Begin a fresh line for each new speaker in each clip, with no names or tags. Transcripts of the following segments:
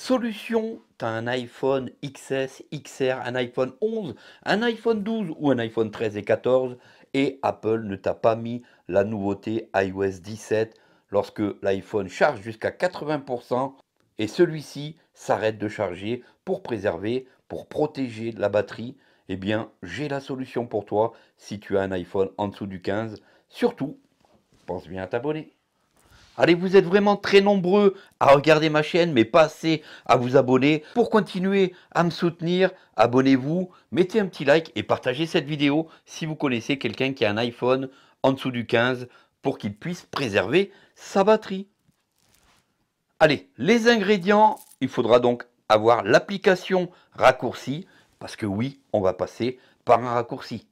Solution, tu as un iPhone XS, XR, un iPhone 11, un iPhone 12 ou un iPhone 13 et 14 et Apple ne t'a pas mis la nouveauté iOS 17 lorsque l'iPhone charge jusqu'à 80% et celui-ci s'arrête de charger pour préserver, pour protéger la batterie. Eh bien, j'ai la solution pour toi si tu as un iPhone en dessous du 15. Surtout, pense bien à t'abonner. Allez, vous êtes vraiment très nombreux à regarder ma chaîne, mais pas assez à vous abonner. Pour continuer à me soutenir, abonnez-vous, mettez un petit like et partagez cette vidéo si vous connaissez quelqu'un qui a un iPhone en dessous du 15 pour qu'il puisse préserver sa batterie. Allez, les ingrédients, il faudra donc avoir l'application raccourci, parce que oui, on va passer par un raccourci.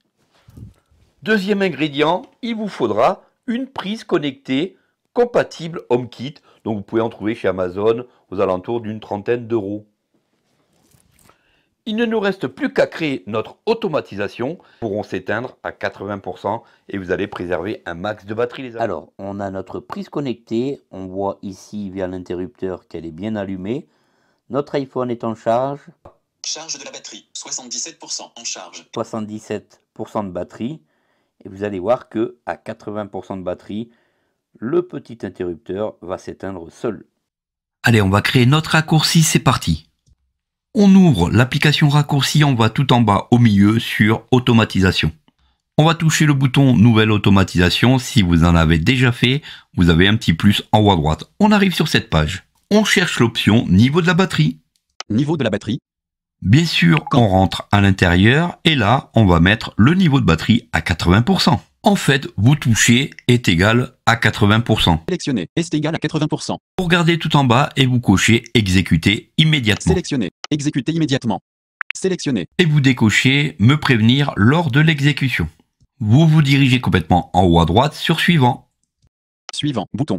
Deuxième ingrédient, il vous faudra une prise connectée compatible HomeKit. Donc vous pouvez en trouver chez Amazon aux alentours d'une trentaine d'euros. Il ne nous reste plus qu'à créer notre automatisation. pourront s'éteindre à 80% et vous allez préserver un max de batterie. Les Alors, on a notre prise connectée. On voit ici via l'interrupteur qu'elle est bien allumée. Notre iPhone est en charge. Charge de la batterie, 77% en charge. 77% de batterie. Et vous allez voir que à 80% de batterie, le petit interrupteur va s'éteindre seul. Allez, on va créer notre raccourci, c'est parti. On ouvre l'application raccourci, on va tout en bas au milieu sur automatisation. On va toucher le bouton nouvelle automatisation. Si vous en avez déjà fait, vous avez un petit plus en haut à droite. On arrive sur cette page. On cherche l'option niveau de la batterie. Niveau de la batterie. Bien sûr, on rentre à l'intérieur et là, on va mettre le niveau de batterie à 80% en fait, vous touchez est égal à 80%. Sélectionner est égal à 80%. Vous regardez tout en bas et vous cochez exécuter immédiatement. Sélectionner, exécuter immédiatement. Sélectionnez. Et vous décochez me prévenir lors de l'exécution. Vous vous dirigez complètement en haut à droite sur suivant. Suivant, bouton.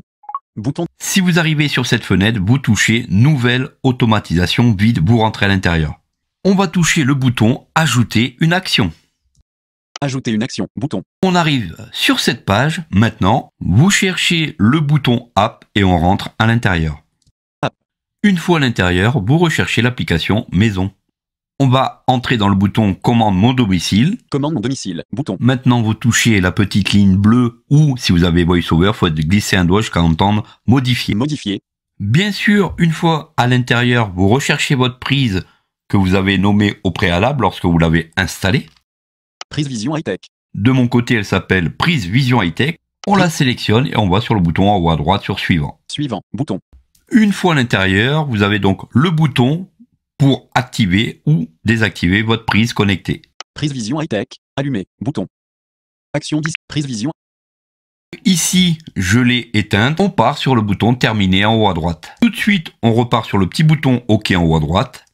Bouton. Si vous arrivez sur cette fenêtre, vous touchez nouvelle automatisation vide, vous rentrez à l'intérieur. On va toucher le bouton ajouter une action. Ajouter une action, bouton. On arrive sur cette page. Maintenant, vous cherchez le bouton App et on rentre à l'intérieur. Une fois à l'intérieur, vous recherchez l'application Maison. On va entrer dans le bouton Commande mon domicile. Commande mon domicile, bouton. Maintenant, vous touchez la petite ligne bleue ou, si vous avez VoiceOver, il faut glisser un doigt jusqu'à entendre Modifier. Modifier. Bien sûr, une fois à l'intérieur, vous recherchez votre prise que vous avez nommée au préalable lorsque vous l'avez installée. Prise Vision High-Tech. De mon côté, elle s'appelle Prise Vision High-Tech. On la sélectionne et on va sur le bouton en haut à droite sur Suivant. Suivant, bouton. Une fois à l'intérieur, vous avez donc le bouton pour activer ou désactiver votre prise connectée. Prise Vision High-Tech, Allumé. bouton. Action 10, prise Vision. Ici, je l'ai éteinte. On part sur le bouton terminé en haut à droite. Tout de suite, on repart sur le petit bouton OK en haut à droite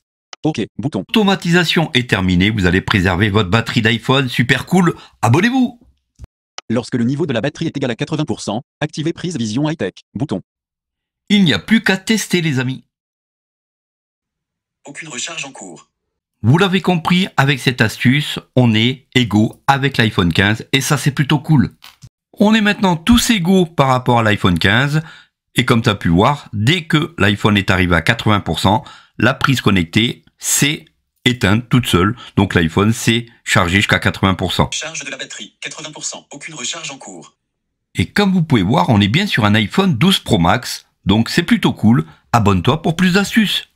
OK, bouton. Automatisation est terminée, vous allez préserver votre batterie d'iPhone, super cool, abonnez-vous Lorsque le niveau de la batterie est égal à 80%, activez prise vision high-tech, bouton. Il n'y a plus qu'à tester les amis. Aucune recharge en cours. Vous l'avez compris, avec cette astuce, on est égaux avec l'iPhone 15 et ça c'est plutôt cool. On est maintenant tous égaux par rapport à l'iPhone 15 et comme tu as pu voir, dès que l'iPhone est arrivé à 80%, la prise connectée c'est éteinte toute seule. Donc l'iPhone c'est chargé jusqu'à 80%. Charge de la batterie, 80%. Aucune recharge en cours. Et comme vous pouvez voir, on est bien sur un iPhone 12 Pro Max. Donc c'est plutôt cool. Abonne-toi pour plus d'astuces.